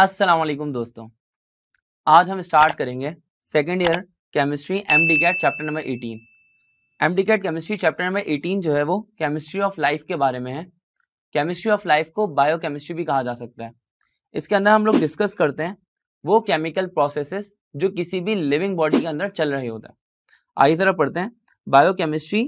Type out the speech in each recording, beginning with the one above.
असलकुम दोस्तों आज हम स्टार्ट करेंगे second year chemistry M D CAT chapter number eighteen M D CAT chemistry chapter number eighteen जो है वो केमिस्ट्री ऑफ लाइफ के बारे में है केमिस्ट्री ऑफ लाइफ को बायो केमिस्ट्री भी कहा जा सकता है इसके अंदर हम लोग डिस्कस करते हैं वो केमिकल प्रोसेसेस जो किसी भी लिविंग बॉडी के अंदर चल रहे होता है आई तरफ पढ़ते हैं biochemistry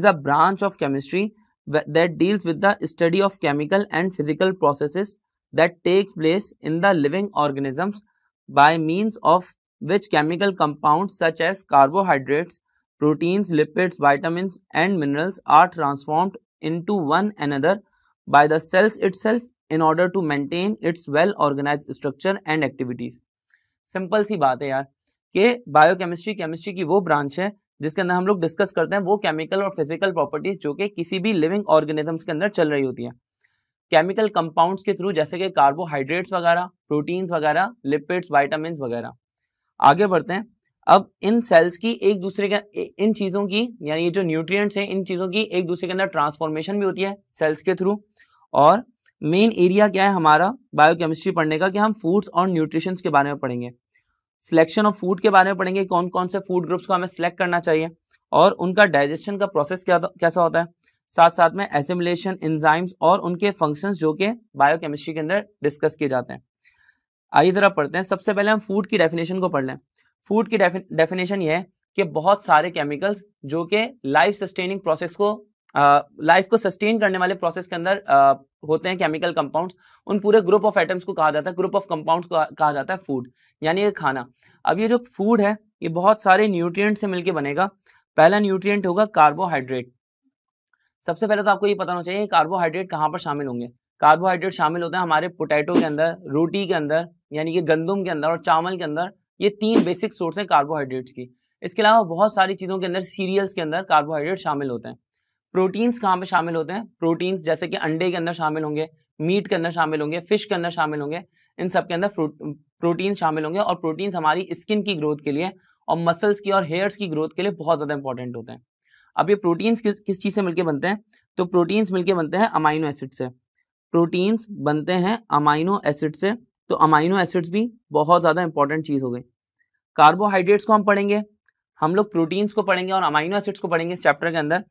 is a branch of chemistry that deals with the study of chemical and physical processes that takes place in the living organisms by means of which chemical compounds such as carbohydrates, proteins, lipids, vitamins and minerals are transformed into one another by the cells itself in order to maintain its well organized structure and activities. Simple सी बात है यार कि biochemistry chemistry की वो branch है जिसके अंदर हम लोग डिस्कस करते हैं वो केमिकल और फिजिकल प्रॉपर्टीज जो कि किसी भी लिविंग ऑर्गेनिजम्स के अंदर चल रही होती हैं केमिकल कंपाउंड्स के थ्रू जैसे कि कार्बोहाइड्रेट्स वगैरह प्रोटीन्स वगैरह लिपिड्स वाइटामिन वगैरह आगे बढ़ते हैं अब इन सेल्स की एक दूसरे के इन चीज़ों की यानी ये जो न्यूट्रिएंट्स हैं इन चीज़ों की एक दूसरे के अंदर ट्रांसफॉर्मेशन भी होती है सेल्स के थ्रू और मेन एरिया क्या है हमारा बायोकेमिस्ट्री पढ़ने का कि हम फूड्स और न्यूट्रिशन के बारे में पढ़ेंगे सिलेक्शन ऑफ फूड के बारे में पढ़ेंगे कौन कौन से फूड ग्रुप्स को हमें सेलेक्ट करना चाहिए और उनका डाइजेशन का प्रोसेस क्या तो, कैसा होता है साथ साथ में एसिमुलेशन इंजाइम्स और उनके फंक्शंस जो कि बायोकेमिस्ट्री के अंदर डिस्कस किए जाते हैं आइए जरा पढ़ते हैं सबसे पहले हम फूड की डेफिनेशन को पढ़ लें फूड की डेफिनेशन ये है कि बहुत सारे केमिकल्स जो कि लाइफ सस्टेनिंग प्रोसेस को लाइफ को सस्टेन करने वाले प्रोसेस के अंदर आ, होते हैं केमिकल कंपाउंड्स उन पूरे ग्रुप ऑफ एटम्स को कहा जाता है ग्रुप ऑफ कंपाउंड्स को कहा जाता है फूड यानी ये खाना अब ये जो फूड है ये बहुत सारे न्यूट्रिएंट से मिलकर बनेगा पहला न्यूट्रिएंट होगा कार्बोहाइड्रेट सबसे पहले तो आपको ये पता होना चाहिए कार्बोहाइड्रेट कहाँ पर शामिल होंगे कार्बोहाइड्रेट शामिल होते हैं हमारे पोटैटो के अंदर रोटी के अंदर यानी कि गंदुम के अंदर और चावल के अंदर ये तीन बेसिक सोर्स हैं कार्बोहाइड्रेट्स की इसके अलावा बहुत सारी चीज़ों के अंदर सीरियल्स के अंदर कार्बोहाइड्रेट शामिल होते हैं प्रोटीन्स कहाँ पे शामिल होते हैं प्रोटीन्स जैसे कि अंडे के अंदर शामिल होंगे मीट के अंदर शामिल होंगे फिश के अंदर शामिल होंगे इन सब के अंदर प्रोटीन शामिल होंगे और प्रोटीन्स हमारी स्किन की ग्रोथ के लिए और मसल्स की और हेयर्स की ग्रोथ के लिए बहुत ज़्यादा इंपॉर्टेंट होते हैं अब ये प्रोटीन्स किस किस चीज़ से मिलके बनते हैं तो प्रोटीन्स मिलके बनते हैं अमाइनो एसिड से प्रोटीन्स बनते हैं अमाइनो एसिड से तो अमाइनो एसिड्स भी बहुत ज़्यादा इंपॉर्टेंट चीज़ हो गई कार्बोहाइड्रेट्स को हम पढ़ेंगे हम लोग प्रोटीन्स को पढ़ेंगे और अमाइनो एसिड्स को पढ़ेंगे इस चैप्टर के अंदर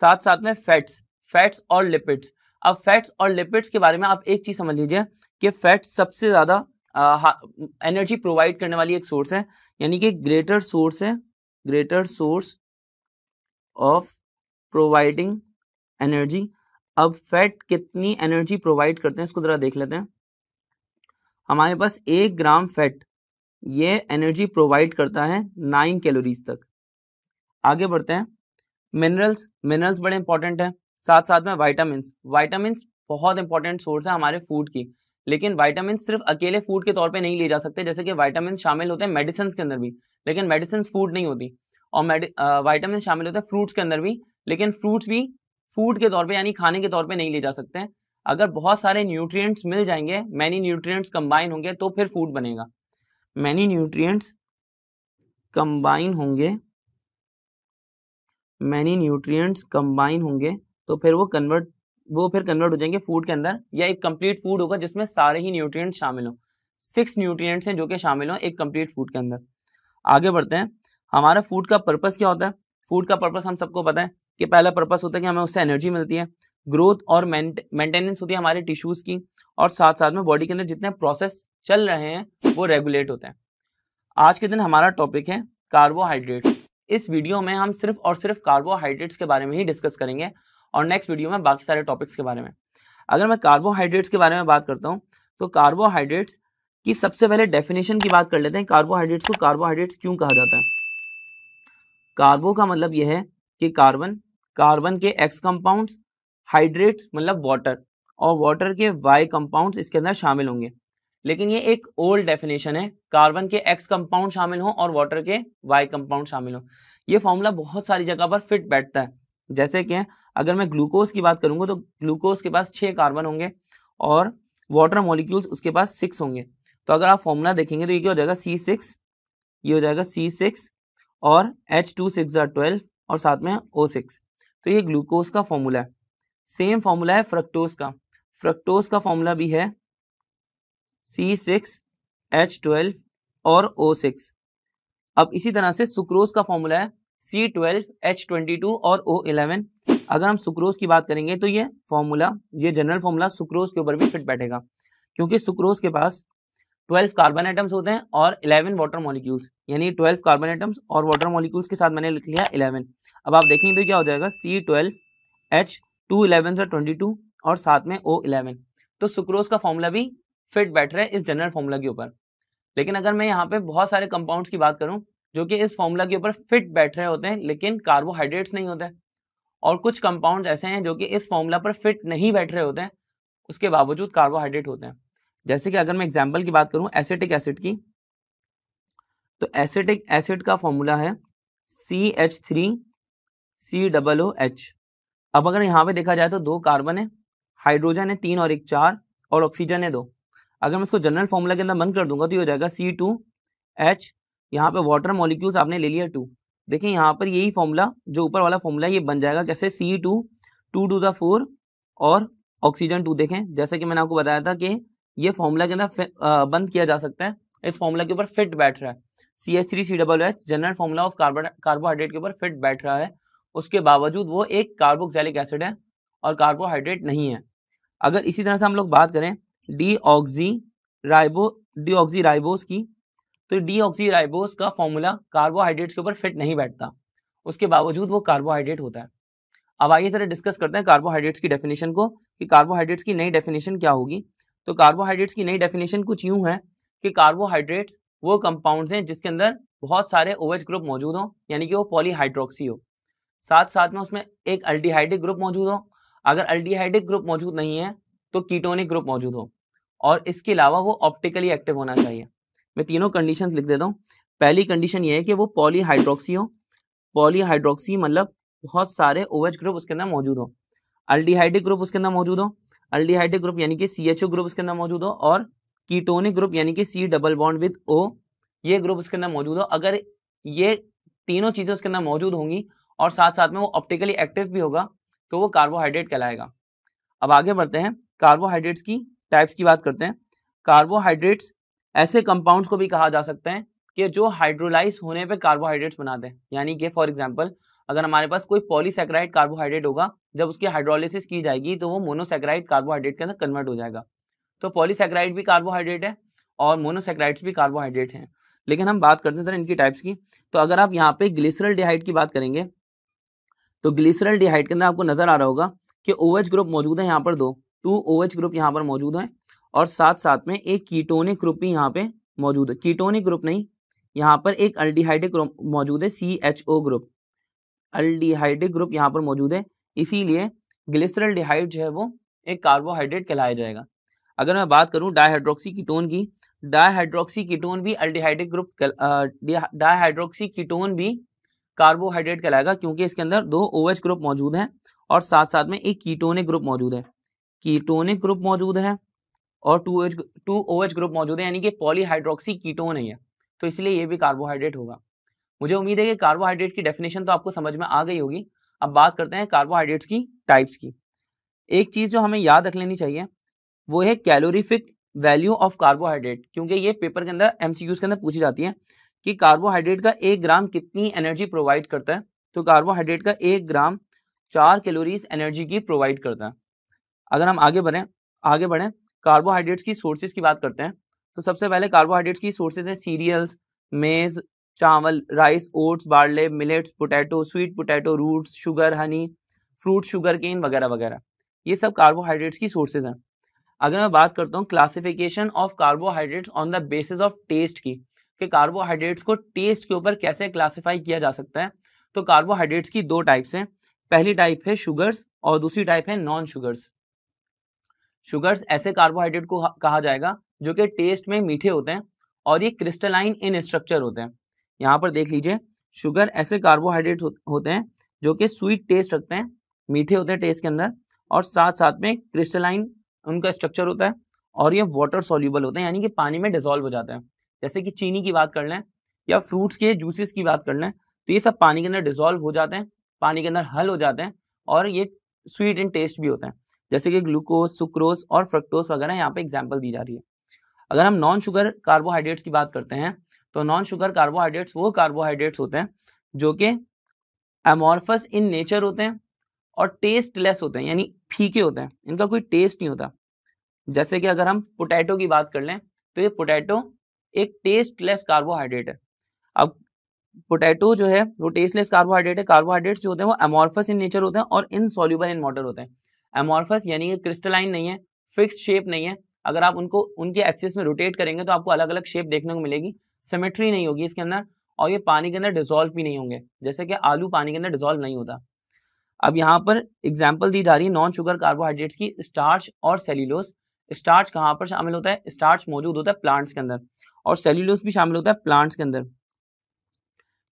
साथ साथ में फैट्स फैट्स और लिपिड्स अब फैट्स और लिपिड्स के बारे में आप एक चीज़ समझ लीजिए कि फैट्स सबसे ज़्यादा एनर्जी प्रोवाइड करने वाली एक सोर्स है यानी कि ग्रेटर सोर्स है greater source of providing energy अब फैट कितनी एनर्जी प्रोवाइड करते हैं इसको ज़रा देख लेते हैं हमारे पास एक ग्राम फैट ये एनर्जी प्रोवाइड करता है नाइन कैलोरीज तक आगे बढ़ते हैं मिनरल्स मिनरल्स बड़े इंपॉर्टेंट हैं साथ साथ में वाइटामिन वाइटामिन बहुत इंपॉर्टेंट सोर्स है हमारे फूड की लेकिन वाइटामिन सिर्फ अकेले फूड के तौर पे नहीं ले जा सकते जैसे कि वाइटामिन शामिल होते हैं मेडिसिन के अंदर भी लेकिन मेडिसिन फूड नहीं होती और वाइटामिन शामिल होते हैं फ्रूट्स के अंदर भी लेकिन फ्रूट्स भी फूड के तौर पे यानी खाने के तौर पे नहीं ले जा सकते हैं अगर बहुत सारे न्यूट्रिएंट्स मिल जाएंगे मैनी न्यूट्रिएंट्स कंबाइन होंगे तो फिर फूड बनेगा मैनी न्यूट्रिएंट्स कंबाइन होंगे मैनी न्यूट्रिएंट्स कंबाइन होंगे तो फिर वो कन्वर्ट वो फिर कन्वर्ट हो जाएंगे फूड के अंदर या एक कंप्लीट फूड होगा जिसमें सारे ही न्यूट्रिएंट्स शामिल हों सिक्स न्यूट्रिएंट्स हैं जो कि शामिल हों एक कंप्लीट फूड के अंदर आगे बढ़ते हैं हमारा फूड का पर्पस क्या होता है फूड का पर्पस हम सबको पता है कि पहला पर्पस होता है कि हमें उससे एनर्जी मिलती है ग्रोथ और मेंटेनेंस होती है हमारे टिश्यूज की और साथ साथ में बॉडी के अंदर जितने प्रोसेस चल रहे हैं वो रेगुलेट होते हैं आज के दिन हमारा टॉपिक है कार्बोहाइड्रेट्स इस वीडियो में हम सिर्फ और सिर्फ कार्बोहाइड्रेट्स के बारे में ही डिस्कस करेंगे और नेक्स्ट वीडियो में बाकी सारे टॉपिक्स के बारे में अगर मैं कार्बोहाइड्रेट्स के बारे में बात करता हूँ तो कार्बोहाइड्रेट्स की सबसे पहले डेफिनेशन की बात कर लेते हैं कार्बोहाइड्रेट्स को कार्बोहाइड्रेट्स क्यों कहा जाता है कार्बो का मतलब यह है कि कार्बन कार्बन के एक्स कंपाउंड्स हाइड्रेट्स मतलब वाटर और वाटर के वाई कंपाउंड्स इसके अंदर शामिल होंगे लेकिन ये एक ओल्ड डेफिनेशन है कार्बन के एक्स कंपाउंड शामिल हों और वाटर के वाई कंपाउंड शामिल हों ये फॉर्मूला बहुत सारी जगह पर फिट बैठता है जैसे कि अगर मैं ग्लूकोज की बात करूंगा तो ग्लूकोज के पास छः कार्बन होंगे और वाटर मॉलिक्यूल्स उसके पास सिक्स होंगे तो अगर आप फॉर्मूला देखेंगे तो ये क्या हो जाएगा सी सिक्स ये हो जाएगा सी सिक्स और एच टू सिक्स जार ट्वेल्व और साथ में ओ सिक्स तो ये ग्लूकोज का फॉर्मूला है सेम फॉर्मूला है फ्रक्टोज का फ्रक्टोज का फॉर्मूला भी है सी सिक्स एच ट्वेल्व और ओ सिक्स अब इसी तरह से सुक्रोज का फॉर्मूला है C twelve H twenty two और ओ इलेवन अगर हम सुक्रोज की बात करेंगे तो ये फॉर्मूला ये जनरल फॉर्मूला सुक्रोज के ऊपर भी फिट बैठेगा क्योंकि सुक्रोज के पास ट्वेल्व कार्बन एटम्स होते हैं और इलेवन वाटर मॉलिक्यूल्स यानी ट्वेल्व कार्बन एटम्स और वाटर मॉलिक्यूल्स के साथ मैंने लिख लिया इलेवन अब आप देखेंगे तो क्या हो जाएगा C twelve H two eleven sir twenty two और साथ में ओ इलेवन तो सुक्रोज का फॉर्मूला भी फिट बैठ रहा है इस जनरल फॉर्मूला के ऊपर लेकिन अगर मैं यहाँ पे बहुत सारे कंपाउंड्स की बात करूँ जो कि इस फॉर्मूला के ऊपर फिट बैठ रहे होते हैं लेकिन कार्बोहाइड्रेट्स नहीं होते और कुछ कंपाउंड ऐसे हैं जो कि इस फॉर्मूला पर फिट नहीं बैठ रहे होते हैं उसके बावजूद कार्बोहाइड्रेट होते हैं जैसे कि अगर मैं एग्जाम्पल की बात करूं एसेटिक एसिड की तो एसेटिक एसिड का फॉर्मूला है C H three C double O H अब अगर यहाँ पे देखा जाए तो दो कार्बन है हाइड्रोजन है तीन और एक चार और ऑक्सीजन है दो अगर मैं इसको जनरल फॉर्मूला के अंदर बंद कर दूंगा तो ये हो जाएगा सी टू एच यहाँ पे वाटर मॉलिक्यूल्स आपने ले लिया टू देखिए यहाँ पर यही फॉर्मूला जो ऊपर वाला फॉर्मूला ये बन जाएगा कैसे C two two to the four और ऑक्सीजन टू देखें जैसे कि मैंने आपको बताया था कि ये फॉर्मूला के अंदर बंद किया जा सकता है इस फॉर्मूला के ऊपर फिट बैठ रहा है C H three C double H general formula of carbon carbohydrate के ऊपर फिट बैठ रहा है उसके बावजूद वो एक कार्बोक्सैलिक एसिड है और कार्बोहाइड्रेट नहीं है अगर इसी तरह से हम लोग बात करें deoxyribo deoxyribose की तो डी ऑक्जी राइबोस का फॉर्मूला कार्बोहाइड्रेट्स के ऊपर फिट नहीं बैठता उसके बावजूद वो कार्बोहाइड्रेट होता है अब आइए जरा डिस्कस करते हैं कार्बोहाइड्रेट्स की डेफिनेशन को कि कार्बोहाइड्रेट्स की नई डेफिनेशन क्या होगी तो कार्बोहाइड्रेट्स की नई डेफिनेशन कुछ यूं है कि कार्बोहाइड्रेट्स वो कंपाउंड्स हैं जिसके अंदर बहुत सारे ओएच ग्रुप मौजूद हों यानी कि वो पॉलीहाइड्रोक्सी हो साथ साथ में उसमें एक अल्टीहाइड्रिक ग्रुप मौजूद हो अगर अल्टीहाइड्रिक ग्रुप मौजूद नहीं है तो कीटोनिक ग्रुप मौजूद हो और इसके अलावा वो ऑप्टिकली एक्टिव होना चाहिए मैं तीनों कंडीशन लिख देता हूँ पहली कंडीशन ये है कि वो पॉलीहाइड्रोक्सी हो पॉलीहाइड्रोक्सी मतलब बहुत सारे ओवेज ग्रुप उसके अंदर मौजूद हो अल्टीहाइड्रिक ग्रुप उसके अंदर मौजूद हो अल्डिहाइडिक ग्रुप यानी कि सी एच ओ ग्रुप उसके अंदर मौजूद हो और कीटोनिक ग्रुप यानी कि C double bond with O ये ग्रुप उसके अंदर मौजूद हो अगर ये तीनों चीजें उसके अंदर मौजूद होंगी और साथ साथ में वो ऑप्टिकली एक्टिव भी होगा तो वो कार्बोहाइड्रेट कहलाएगा अब आगे बढ़ते हैं कार्बोहाइड्रेट्स की टाइप्स की बात करते हैं कार्बोहाइड्रेट्स ऐसे कंपाउंड्स को भी कहा जा सकते हैं कि जो हाइड्रोलाइज होने पे कार्बोहाइड्रेट्स बनाते हैं यानी कि फॉर एग्जांपल अगर हमारे पास कोई पॉलीसेक्राइड कार्बोहाइड्रेट होगा जब उसकी हाइड्रोलिसिस की जाएगी तो वो मोनोसेक्राइड कार्बोहाइड्रेट के अंदर कन्वर्ट हो जाएगा तो पॉलीसेक्राइड भी कार्बोहाइड्रेट है और मोनोसेक्राइड्स भी कार्बोहाइड्रेट हैं लेकिन हम बात करते हैं सर इनकी टाइप्स की तो अगर आप यहाँ पे ग्लिसरल डिहाइड की बात करेंगे तो ग्लिसरल डिहाइड के अंदर आपको नजर आ रहा होगा कि ओ ग्रुप मौजूद है यहाँ पर दो टू ओ ग्रुप यहाँ पर मौजूद है और साथ साथ में एक कीटोनिक ग्रुप भी यहाँ पे मौजूद है कीटोनिक ग्रुप नहीं यहाँ पर एक अल्डिहाइडिक मौजूद है C H O group aldehydic group यहाँ पर मौजूद है इसीलिए ग्लिसरल डिहाइड जो है वो एक कार्बोहाइड्रेट कहलाया जाएगा अगर मैं बात करूँ डाईहाइड्रोक्सी कीटोन की डाईहाइड्रोक्सी कीटोन भी अल्डिहाइड्रिक ग्रुप डाईहाइड्रोक्सी कीटोन भी कार्बोहाइड्रेट कहलाएगा क्योंकि इसके अंदर दो ओएच ग्रुप मौजूद हैं और साथ साथ में एक कीटोनिक ग्रुप मौजूद है कीटोनिक ग्रुप मौजूद है और two H two O H group मौजूद है यानी कि पॉलीहाइड्रोक्सी कीटोन है तो इसलिए ये भी कार्बोहाइड्रेट होगा मुझे उम्मीद है कि कार्बोहाइड्रेट की डेफिनेशन तो आपको समझ में आ गई होगी अब बात करते हैं कार्बोहाइड्रेट्स की टाइप्स की एक चीज़ जो हमें याद रख लेनी चाहिए वो है कैलोरीफिक वैल्यू ऑफ कार्बोहाइड्रेट क्योंकि ये पेपर के अंदर एम के अंदर पूछी जाती है कि कार्बोहाइड्रेट का एक ग्राम कितनी एनर्जी प्रोवाइड करता है तो कार्बोहाइड्रेट का एक ग्राम चार कैलोरीज एनर्जी की प्रोवाइड करता है अगर हम आगे बढ़ें आगे बढ़ें कार्बोहाइड्रेट्स की सोर्सेज की बात करते हैं तो सबसे पहले कार्बोहाइड्रेट्स की सोर्सेज हैं सीरियल्स मेज चावल rice oats barley millets potato sweet potato roots sugar honey fruit sugar cane वगैरह वगैरह ये सब कार्बोहाइड्रेट्स की सोर्सेज हैं अगर मैं बात करता हूँ classification of carbohydrates on the basis of taste की कि कार्बोहाइड्रेट्स को टेस्ट के ऊपर कैसे क्लासिफाई किया जा सकता है तो कार्बोहाइड्रेट्स की दो टाइप्स हैं पहली टाइप है शुगर्स और दूसरी टाइप है नॉन शुगर्स शुगर्स ऐसे कार्बोहाइड्रेट को कहा जाएगा जो कि टेस्ट में मीठे होते हैं और ये क्रिस्टलाइन इन स्ट्रक्चर होते हैं यहाँ पर देख लीजिए शुगर ऐसे कार्बोहाइड्रेट होते हैं जो कि स्वीट टेस्ट रखते हैं मीठे होते हैं टेस्ट के अंदर और साथ साथ में क्रिस्टलाइन उनका स्ट्रक्चर होता है और ये वाटर सोल्यूबल होते हैं यानी कि पानी में डिजोल्व हो जाते हैं जैसे कि चीनी की बात कर लें या फ्रूट्स के जूसेस की बात कर लें तो ये सब पानी के अंदर डिजोल्व हो जाते हैं पानी के अंदर हल हो जाते हैं और ये स्वीट इन टेस्ट भी होते हैं जैसे कि ग्लूकोज सुक्रोज और फ्रक्टोज वगैरह यहाँ पे एग्जाम्पल दी जा रही है अगर हम नॉन शुगर कार्बोहाइड्रेट्स की बात करते हैं तो नॉन शुगर कार्बोहाइड्रेट्स वो कार्बोहाइड्रेट्स होते हैं जो कि एमोर्फस इन नेचर होते हैं और टेस्टलेस होते हैं यानी फीके होते हैं इनका कोई टेस्ट नहीं होता जैसे कि अगर हम पोटैटो की बात कर लें तो ये पोटैटो एक टेस्टलेस कार्बोहाइड्रेट है अब पोटैटो जो है वो टेस्टलेस कार्बोहाइड्रेट है कार्बोहाइड्रेट्स जो होते हैं वो एमोर्फस इन नेचर होते हैं और इनसॉल्यूबल इन वाटर होते हैं एमोरफस यानी कि क्रिस्टलाइन नहीं है फिक्स शेप नहीं है अगर आप उनको उनके एक्सेस में रोटेट करेंगे तो आपको अलग अलग शेप देखने को मिलेगी सिमेट्री नहीं होगी इसके अंदर और ये पानी के अंदर डिजोल्व भी नहीं होंगे जैसे कि आलू पानी के अंदर डिजोल्व नहीं होता अब यहाँ पर एग्जाम्पल दी जा रही है नॉन शुगर कार्बोहाइड्रेट्स की स्टार्च और सेल्यूलोस स्टार्च कहाँ पर शामिल होता है स्टार्च मौजूद होता है प्लांट्स के अंदर और सेल्यूलोस भी शामिल होता है प्लांट्स के अंदर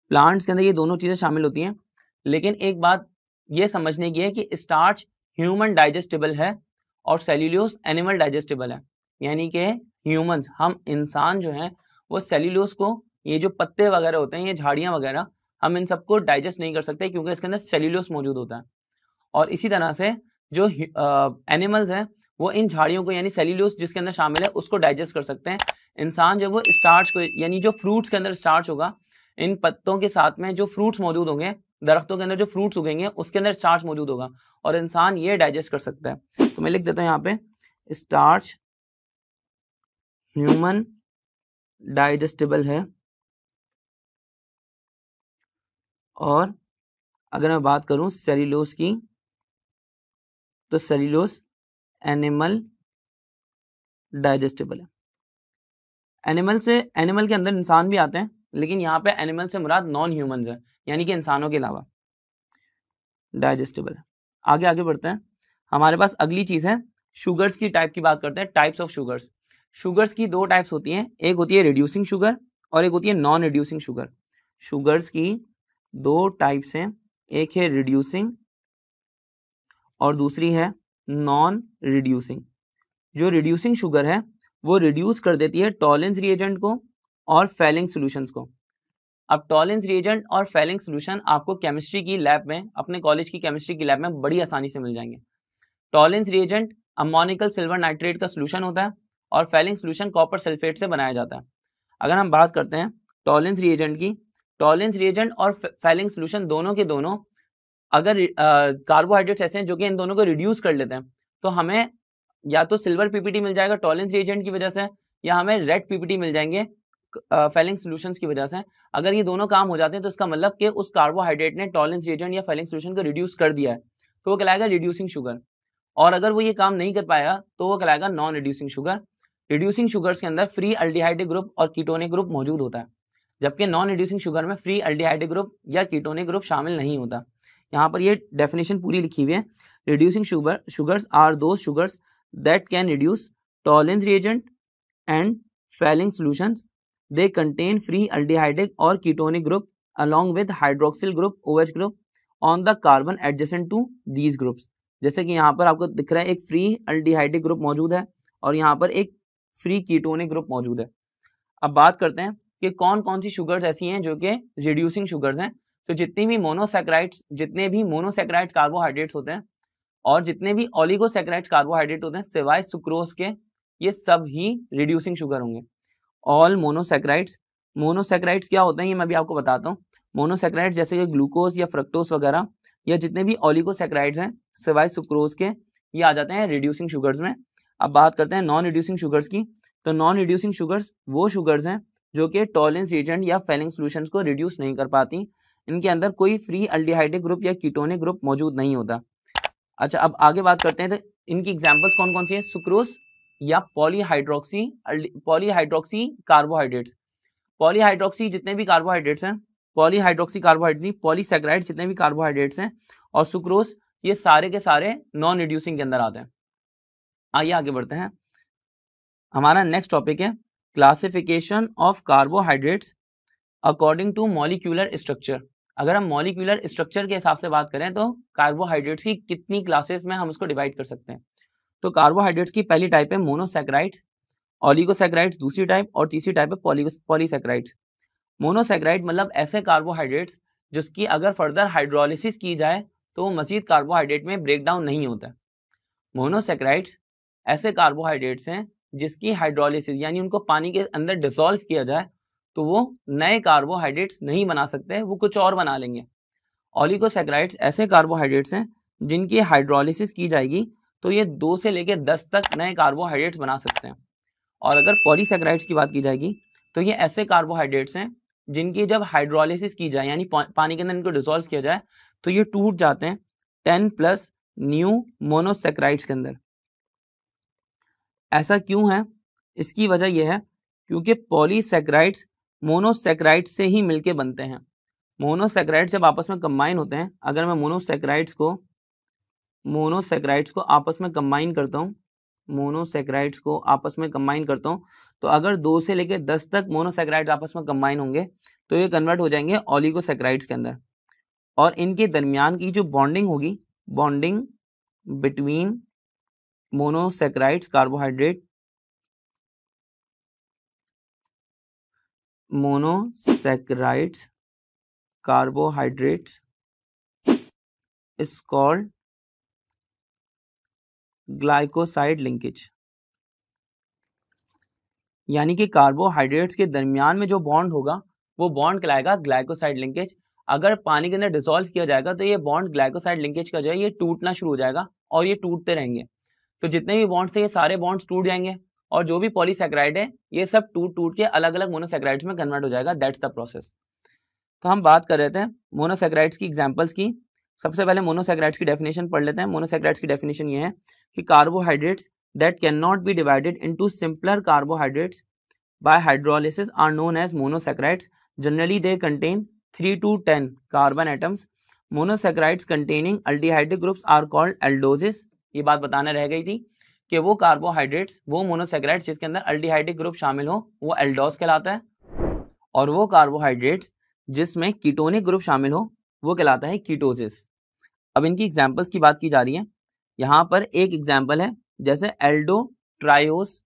प्लांट्स के अंदर ये दोनों चीज़ें शामिल होती हैं लेकिन एक बात ये समझने की है कि स्टार्च ह्यूमन डाइजेस्टिबल है और सेल्यूलोस एनिमल डाइजेस्टिबल है यानी कि ह्यूमंस हम इंसान जो हैं वो सेल्यूलोस को ये जो पत्ते वगैरह होते हैं ये झाड़ियाँ वगैरह हम इन सबको डाइजेस्ट नहीं कर सकते क्योंकि इसके अंदर सेल्यूलोस मौजूद होता है और इसी तरह से जो एनिमल्स हैं वो इन झाड़ियों को यानी सेल्यूलोस जिसके अंदर शामिल है उसको डाइजेस्ट कर सकते हैं इंसान जब वो स्टार्च को यानी जो फ्रूट्स के अंदर स्टार्च होगा इन पत्तों के साथ में जो फ्रूट्स मौजूद होंगे दरख्तों के अंदर जो फ्रूट्स उगेंगे उसके अंदर स्टार्च मौजूद होगा और इंसान ये डाइजेस्ट कर सकता है तो मैं लिख देता हूँ यहाँ पे स्टार्च ह्यूमन डाइजेस्टेबल है और अगर मैं बात करूं सेलिलोस की तो सेलिलोस एनिमल डाइजेस्टेबल है एनिमल से एनिमल के अंदर इंसान भी आते हैं लेकिन यहाँ पे एनिमल से मुराद नॉन ह्यूमन है यानी कि इंसानों के अलावा डाइजेस्टेबल है आगे आगे बढ़ते हैं हमारे पास अगली चीज़ है शुगर्स की टाइप की बात करते हैं टाइप्स ऑफ शुगर्स शुगर्स की दो टाइप्स होती हैं एक होती है रिड्यूसिंग शुगर और एक होती है नॉन रिड्यूसिंग शुगर शुगर्स की दो टाइप्स हैं एक है रिड्यूसिंग और दूसरी है नॉन रिड्यूसिंग जो रिड्यूसिंग शुगर है वो रिड्यूस कर देती है टॉलेंस रिएजेंट को और फेलिंग सोल्यूशंस को अब टॉलेंस रिएजेंट और फेलिंग सोल्यूशन आपको केमिस्ट्री की लैब में अपने कॉलेज की केमिस्ट्री की लैब में बड़ी आसानी से मिल जाएंगे Tollens reagent ammoniacal silver nitrate का सोल्यूशन होता है और फैलिंग सोल्यूशन कॉपर सल्फेट से बनाया जाता है अगर हम बात करते हैं टॉलेंस रिएजेंट की टॉलेंस रिएजेंट और फैलिंग सोल्यूशन दोनों के दोनों अगर कार्बोहाइड्रेट्स ऐसे हैं जो कि इन दोनों को रिड्यूस कर लेते हैं तो हमें या तो सिल्वर पीपीटी मिल जाएगा टॉलेंस रिएजेंट की वजह से या हमें रेड पीपीटी मिल जाएंगे फैलिंग सोल्यूशन की वजह से अगर ये दोनों काम हो जाते हैं तो इसका मतलब कि उस कार्बोहाइड्रेट ने टॉलेंस रिएजेंट या फैलिंग सोल्यूशन को रिड्यूस कर दिया है तो वो कहलाएगा रिड्यूसिंग शुगर और अगर वो ये काम नहीं कर पाया तो वो कहलाएगा non reducing sugar reducing sugars के अंदर फ्री अल्डिहाइडिक ग्रुप और कीटोनिक ग्रुप मौजूद होता है जबकि नॉन रिड्यूसिंग शुगर में फ्री अल्डिहाइडिक ग्रुप या कीटोनिक ग्रुप शामिल नहीं होता यहाँ पर ये डेफिनेशन पूरी लिखी हुई है reducing sugar sugars are do sugars that can reduce Tollens reagent and Fehling solution they contain free aldehydic और ketonic group along with hydroxyl group OH group on the carbon adjacent to these groups जैसे कि यहाँ पर आपको दिख रहा है एक फ्री अल्डिहाइडिक ग्रुप मौजूद है और यहाँ पर एक फ्री कीटोनिक ग्रुप मौजूद है अब बात करते हैं कि कौन कौन सी शुगर्स ऐसी हैं जो कि रिड्यूसिंग शुगर्स हैं तो जितनी भी मोनोसेक्राइड्स जितने भी मोनोसेक्राइड कार्बोहाइड्रेट्स होते हैं और जितने भी ऑलिगोसेक्राइड कार्बोहाइड्रेट होते हैं सिवाय सुक्रोज के ये सब ही रिड्यूसिंग शुगर होंगे ऑल मोनोसेक्राइड्स मोनोसेक्राइड्स क्या होते हैं ये मैं भी आपको बताता हूँ मोनोसेक्राइड्स जैसे कि ग्लूकोज या फ्रक्टोज वगैरह या जितने भी ऑलिगोसेक्राइड्स हैं सिवाय सुक्रोज के ये आ जाते हैं रिड्यूसिंग शुगर्स में अब बात करते हैं नॉन रिड्यूसिंग शुगर्स की तो नॉन रिड्यूसिंग शुगर्स वो शुगर्स हैं जो कि टॉलेंस एजेंट या फेलिंग सोल्यूशन को रिड्यूस नहीं कर पाती इनके अंदर कोई फ्री अल्डिहाइडिक ग्रुप या कीटोनिक ग्रुप मौजूद नहीं होता अच्छा अब आगे बात करते हैं तो इनकी एग्जाम्पल्स कौन कौन सी है सुक्रोस या पॉलीहाइड्रोक्सी पॉलीहाइड्रोक्सी कार्बोहाइड्रेट्स पॉलीहाइड्रोक्सी जितने भी कार्बोहाइड्रेट्स हैं पॉलीहाइड्रोक्सी कार्बोहाइड्रेट नहीं पॉलीसेक्राइड जितने भी कार्बोहाइड्रेट्स हैं और सुक्रोस ये सारे के सारे नॉन रिड्यूसिंग के अंदर आते हैं आइए आगे बढ़ते हैं हमारा नेक्स्ट टॉपिक है classification of carbohydrates according to molecular structure अगर हम मॉलिक्यूलर स्ट्रक्चर के हिसाब से बात करें तो कार्बोहाइड्रेट्स की कितनी क्लासेस में हम उसको डिवाइड कर सकते हैं तो कार्बोहाइड्रेट्स की पहली टाइप है मोनोसेक्राइड्स ऑलिगोसेक्राइड्स दूसरी टाइप और तीसरी टाइप है पॉलीसेक्राइड्स मोनोसेक्राइड मतलब ऐसे कार्बोहाइड्रेट्स जिसकी अगर फर्दर हाइड्रोलिसिस की जाए तो वो मजीद कार्बोहाइड्रेट में ब्रेक डाउन नहीं होता मोनोसेक्राइड्स ऐसे कार्बोहाइड्रेट्स हैं जिसकी हाइड्रोलिसिस यानी उनको पानी के अंदर डिसॉल्व किया जाए तो वो नए कार्बोहाइड्रेट्स नहीं बना सकते वो कुछ और बना लेंगे ऑलिकोसेक्राइड्स ऐसे कार्बोहाइड्रेट्स हैं जिनकी हाइड्रोलिसिस की जाएगी तो ये दो से लेकर दस तक नए कार्बोहाइड्रेट्स बना सकते हैं और अगर पॉलीसेक्राइड्स की बात की जाएगी तो ये ऐसे कार्बोहाइड्रेट्स हैं जिनकी जब हाइड्रोलिसिस की जाए यानी पानी के अंदर इनको डिसॉल्व किया जाए तो ये टूट जाते हैं टेन प्लस न्यू मोनोसेक्राइड्स के अंदर ऐसा क्यों है इसकी वजह यह है क्योंकि पॉलीसेक्राइड्स मोनोसेक्राइड से ही मिलके बनते हैं मोनोसेक्राइड जब आपस में कंबाइन होते हैं अगर मैं मोनोसेक्राइड्स को मोनोसेक्राइड्स को आपस में कंबाइन करता हूँ मोनोसेक्राइड्स को आपस में कंबाइन करता हूँ तो अगर दो से लेकर दस तक मोनोसेक्राइड्स आपस में कंबाइन होंगे तो ये कन्वर्ट हो जाएंगे ऑलिगोसेक्राइड्स के अंदर और इनके दरमियान की जो बॉन्डिंग होगी bonding between monosaccharides carbohydrate monosaccharides carbohydrates इस called ग्लाइकोसाइड लिंकेज यानी कि कार्बोहाइड्रेट्स के दरमियान में जो बॉन्ड होगा वो बॉन्ड कहलाएगा ग्लाइकोसाइड लिंकेज अगर पानी के अंदर डिसॉल्व किया जाएगा तो ये बॉन्ड ग्लाइकोसाइड लिंकेज का जो है ये टूटना शुरू हो जाएगा और ये टूटते रहेंगे तो जितने भी बॉन्ड्स थे ये सारे बॉन्ड्स टूट जाएंगे और जो भी पॉलीसेक्राइड है ये सब टूट टूट के अलग अलग मोनोसेक्राइड्स में कन्वर्ट हो जाएगा दैट्स द प्रोसेस तो हम बात कर रहे थे मोनोसेक्राइड्स की एग्जाम्पल्स की सबसे पहले मोनोसेक्राइड्स की डेफिनेशन पढ़ लेते हैं मोनोसेक्राइड्स की डेफिनेशन ये है कि carbohydrates that cannot be divided into simpler carbohydrates by hydrolysis are known as monosaccharides generally they contain three to ten carbon atoms monosaccharides containing aldehyde groups are called aldoses ये बात बताने रह गई थी कि वो कार्बोहाइड्रेट्स वो monosaccharide जिसके अंदर अल्डिहाइड्रिक ग्रुप शामिल हो वो एल्डोस कहलाता है और वो कार्बोहाइड्रेट्स जिसमें कीटोनिक ग्रुप शामिल हो वो कहलाता है कीटोसिस अब इनकी एग्जाम्पल्स की बात की जा रही है यहाँ पर एक एग्जाम्पल है जैसे एल्डो ट्रायोस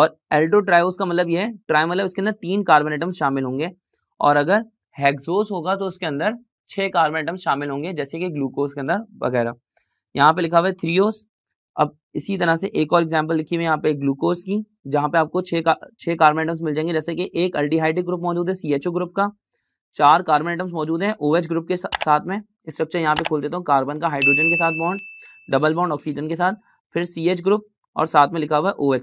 और एल्डो ट्रायोस का मतलब ये है ट्राय मतलब इसके अंदर तीन कार्बन आइटम्स शामिल होंगे और अगर हेक्सोस होगा तो उसके अंदर छः कार्बन आइटम्स शामिल होंगे जैसे कि ग्लूकोज के अंदर वगैरह यहाँ पे लिखा हुआ है थ्रियोस अब इसी तरह से एक और एग्जाम्पल लिखी हुई है यहाँ पे ग्लूकोज की जहाँ पे आपको छः का, छः कार्बन आइटम्स मिल जाएंगे जैसे कि एक अल्टीहाइड्रिक ग्रुप मौजूद है सी ग्रुप का चार कार्बन आइटम्स मौजूद हैं ओ ग्रुप के साथ में स्ट्रक्चर यहाँ पे खोल देता हूँ कार्बन का हाइड्रोजन के साथ बॉन्ड डबल बॉन्ड ऑक्सीजन के साथ फिर सी ग्रुप और साथ में लिखा हुआ है ओ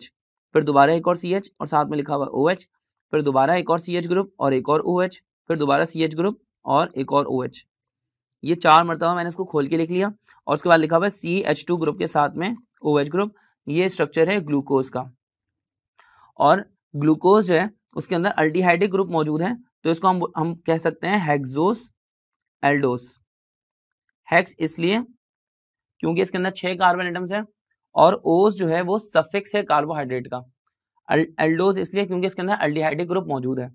फिर दोबारा एक और सी और साथ में लिखा हुआ है ओ फिर दोबारा एक और सी ग्रुप और एक और ओ फिर दोबारा सी ग्रुप और एक और ओ एच ये चार मरतबा मैंने इसको खोल के लिख लिया और उसके बाद लिखा हुआ सी एच टू ग्रुप के साथ में ओ एच ग्रुप ये स्ट्रक्चर है ग्लूकोज का और ग्लूकोज है उसके अंदर अल्टीहाइड्रिक ग्रुप मौजूद है तो इसको हम हम कह सकते हैं हेक्सोस एल्डोस हेक्स इसलिए क्योंकि इसके अंदर छह कार्बन आइटम्स है और ओस जो है वो सफिक्स है कार्बोहाइड्रेट का एल्डोज इसलिए क्योंकि इसके अंदर अल्टीहाइड्रिक ग्रुप मौजूद है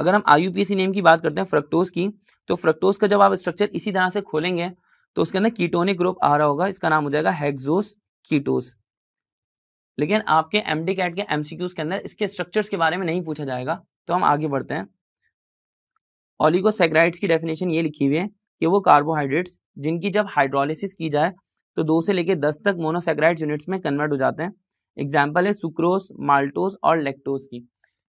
अगर हम आई नेम की बात करते हैं फ्रक्टोज की तो फ्रक्टोज का जब आप स्ट्रक्चर इसी तरह से खोलेंगे तो उसके अंदर कीटोनिक ग्रुप आ रहा होगा इसका नाम हो जाएगा हेक्सोस कीटोस लेकिन आपके एम कैट के एमसीक्यूज के अंदर इसके स्ट्रक्चर्स के बारे में नहीं पूछा जाएगा तो हम आगे बढ़ते हैं ऑलिगोसेक्राइड्स की डेफिनेशन ये लिखी हुई है कि वो कार्बोहाइड्रेट्स जिनकी जब हाइड्रोलिसिस की जाए तो दो से लेकर दस तक मोनोसेक्राइड यूनिट्स में कन्वर्ट हो जाते हैं एग्जाम्पल है सुक्रोस माल्टोस और लेक्टोज की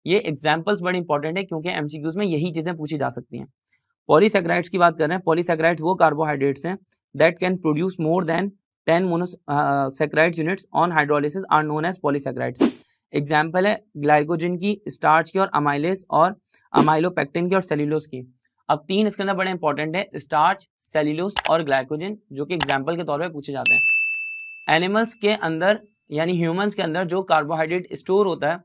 ये एग्जाम्पल्स बड़े इंपॉर्टेंट है क्योंकि एमसीक्यूज में यही चीजें पूछी जा सकती हैं पॉलीसेक्राइड्स की बात कर रहे हैं पॉलीसेक्राइड्स वो कार्बोहाइड्रेट्स हैं that can produce more than ten monosaccharides units on hydrolysis are known as polysaccharides example है ग्लाइकोजिन की स्टार्च की और अमाइलेस और अमाइलोपेक्टिन की और सेल्यूलोस की अब तीन इसके अंदर बड़े इंपॉर्टेंट है स्टार्च सेल्यूलोस और ग्लाइकोजिन जो कि एग्जाम्पल के तौर पर पूछे जाते हैं एनिमल्स के अंदर यानी ह्यूमंस के अंदर जो कार्बोहाइड्रेट स्टोर होता है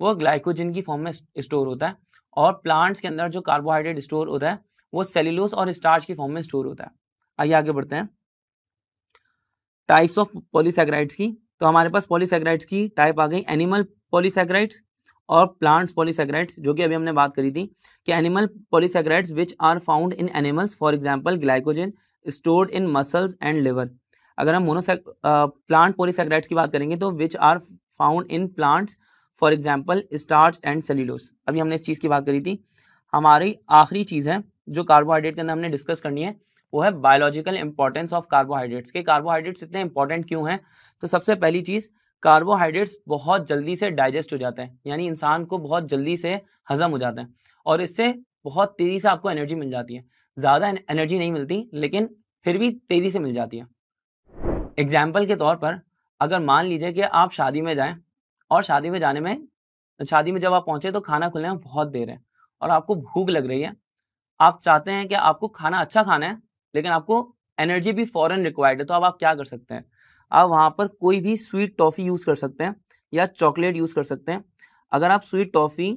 वो ग्लाइकोजन की फॉर्म में स्टोर होता है और प्लांट्स के अंदर जो कार्बोहाइड्रेट स्टोर होता है वो सेल्यूलोस और स्टार्च की फॉर्म में स्टोर होता है आइए आगे बढ़ते हैं टाइप्स ऑफ पॉलीसेग्राइड्स की तो हमारे पास पॉलीसेग्राइड्स की टाइप आ गई एनिमल पॉलीसेग्राइड्स और प्लांट्स पॉलीसेग्राइड्स जो कि अभी हमने बात करी थी कि animal polysaccharides which are found in animals for example glycogen stored in muscles and liver अगर हम मोनोसे प्लांट पॉलीसेग्राइड्स की बात करेंगे तो which are found in plants for example starch and cellulose अभी हमने इस चीज़ की बात करी थी हमारी आखिरी चीज़ है जो कार्बोहाइड्रेट के अंदर हमने डिस्कस करनी है वो है बायोलॉजिकल इंपॉर्टेंस ऑफ कार्बोहाइड्रेट्स के कार्बोहाइड्रेट्स इतने इंपॉर्टेंट क्यों हैं तो सबसे पहली चीज़ कार्बोहाइड्रेट्स बहुत जल्दी से डाइजेस्ट हो जाते हैं यानी इंसान को बहुत जल्दी से हजम हो जाते हैं और इससे बहुत तेज़ी से आपको एनर्जी मिल जाती है ज़्यादा एनर्जी नहीं मिलती लेकिन फिर भी तेज़ी से मिल जाती है एग्जाम्पल के तौर पर अगर मान लीजिए कि आप शादी में जाए और शादी में जाने में शादी में जब आप पहुंचे तो खाना खुलने में बहुत देर है और आपको भूख लग रही है आप चाहते हैं कि आपको खाना अच्छा खाना है लेकिन आपको एनर्जी भी फॉरन रिक्वायर्ड है तो अब आप क्या कर सकते हैं आप वहाँ पर कोई भी स्वीट टॉफ़ी यूज़ कर सकते हैं या चॉकलेट यूज़ कर सकते हैं अगर आप स्वीट टॉफ़ी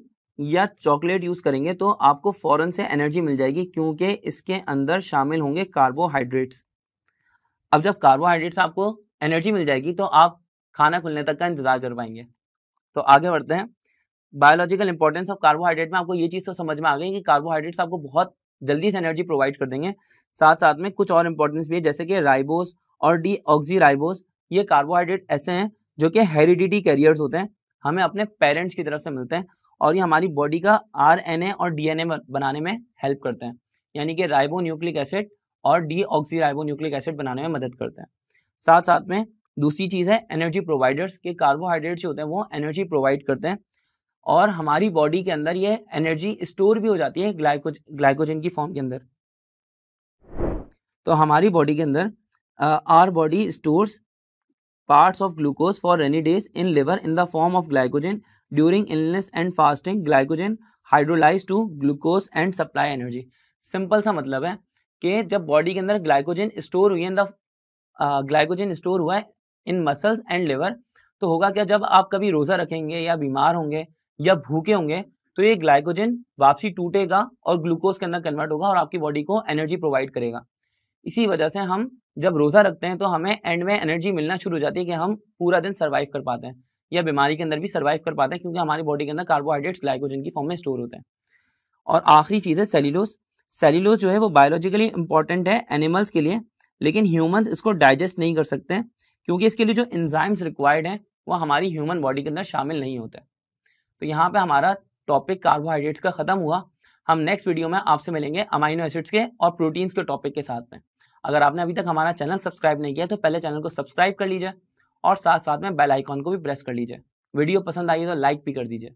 या चॉकलेट यूज़ करेंगे तो आपको फ़ौरन से एनर्जी मिल जाएगी क्योंकि इसके अंदर शामिल होंगे कार्बोहाइड्रेट्स अब जब कार्बोहाइड्रेट्स आपको एनर्जी मिल जाएगी तो आप खाना खुलने तक का इंतज़ार कर पाएंगे तो आगे बढ़ते हैं बायोलॉजिकल इंपॉर्टेंस ऑफ कार्बोहाइड्रेट में आपको ये चीज़ तो समझ में आ गई कि कार्बोहाइड्रेट्स आपको बहुत जल्दी से एनर्जी प्रोवाइड कर देंगे साथ साथ में कुछ और इंपॉर्टेंस भी है जैसे कि राइबोस और डी ये कार्बोहाइड्रेट ऐसे हैं जो कि हेरिडिटी कैरियर्स होते हैं हमें अपने पेरेंट्स की तरफ से मिलते हैं और ये हमारी बॉडी का आर और डी बनाने में हेल्प करते हैं यानी कि राइबो न्यूक्लिक एसिड और ribo nucleic acid बनाने में मदद करते हैं साथ साथ में दूसरी चीज़ है एनर्जी प्रोवाइडर्स के कार्बोहाइड्रेट जो होते हैं वो एनर्जी प्रोवाइड करते हैं और हमारी बॉडी के अंदर ये एनर्जी स्टोर भी हो जाती है ग्लाइको ग्लाइकोजन की फॉर्म के अंदर तो हमारी बॉडी के अंदर our body stores parts of glucose for any days in liver in the form of glycogen during illness and fasting glycogen hydrolyse to glucose and supply energy simple सा मतलब है कि जब बॉडी के अंदर ग्लाइकोजन स्टोर हुई है the glycogen store हुआ है इन मसल्स एंड लिवर तो होगा क्या जब आप कभी रोज़ा रखेंगे या बीमार होंगे या भूखे होंगे तो ये ग्लाइकोजन वापसी टूटेगा और ग्लूकोज के अंदर कन्वर्ट होगा और आपकी बॉडी को एनर्जी प्रोवाइड करेगा इसी वजह से हम जब रोज़ा रखते हैं तो हमें एंड में एनर्जी मिलना शुरू हो जाती है कि हम पूरा दिन सर्वाइव कर पाते हैं या बीमारी के अंदर भी सर्वाइव कर पाते हैं क्योंकि हमारी बॉडी के अंदर कार्बोहाइड्रेट्स ग्लाइकोजन की फॉर्म में स्टोर होते हैं और आखिरी चीज़ है सेल्यूलोज सेल्यूलोज जो है वो बायोलॉजिकली इंपॉर्टेंट है एनिमल्स के लिए लेकिन ह्यूमंस इसको डाइजेस्ट नहीं कर सकते क्योंकि इसके लिए जो इंजाइम्स रिक्वायर्ड हैं वो हमारी ह्यूमन बॉडी के अंदर शामिल नहीं होते तो यहाँ पे हमारा टॉपिक कार्बोहाइड्रेट्स का खत्म हुआ हम नेक्स्ट वीडियो में आपसे मिलेंगे अमाइनो एसिड्स के और प्रोटीन्स के टॉपिक के साथ में अगर आपने अभी तक हमारा चैनल सब्सक्राइब नहीं किया तो पहले चैनल को सब्सक्राइब कर लीजिए और साथ साथ में बेल आइकॉन को भी प्रेस कर लीजिए वीडियो पसंद आई है तो लाइक भी कर दीजिए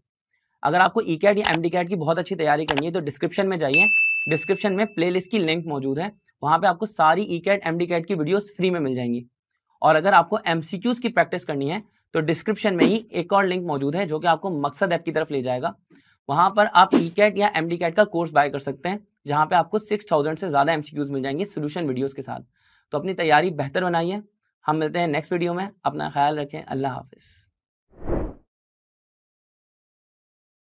अगर आपको ई e कैट या एम डी कैट की बहुत अच्छी तैयारी करनी है तो डिस्क्रिप्शन में जाइए डिस्क्रिप्शन में प्लेलिस्ट की लिंक मौजूद है वहाँ पे आपको सारी E CAT M D CAT की वीडियोस फ्री में मिल जाएंगी और अगर आपको एमसीक्यूज की प्रैक्टिस करनी है तो डिस्क्रिप्शन में ही एक और लिंक मौजूद है जो कि आपको मकसद ऐप की तरफ ले जाएगा वहां पर आप ई e कैट या एम कैट का कोर्स बाय कर सकते हैं जहां पे आपको सिक्स थाउजेंड से ज़्यादा एम मिल जाएंगे सोल्यूशन वीडियोज़ के साथ तो अपनी तैयारी बेहतर बनाइए हम मिलते हैं नेक्स्ट वीडियो में अपना ख्याल रखें अल्लाह हाफिज़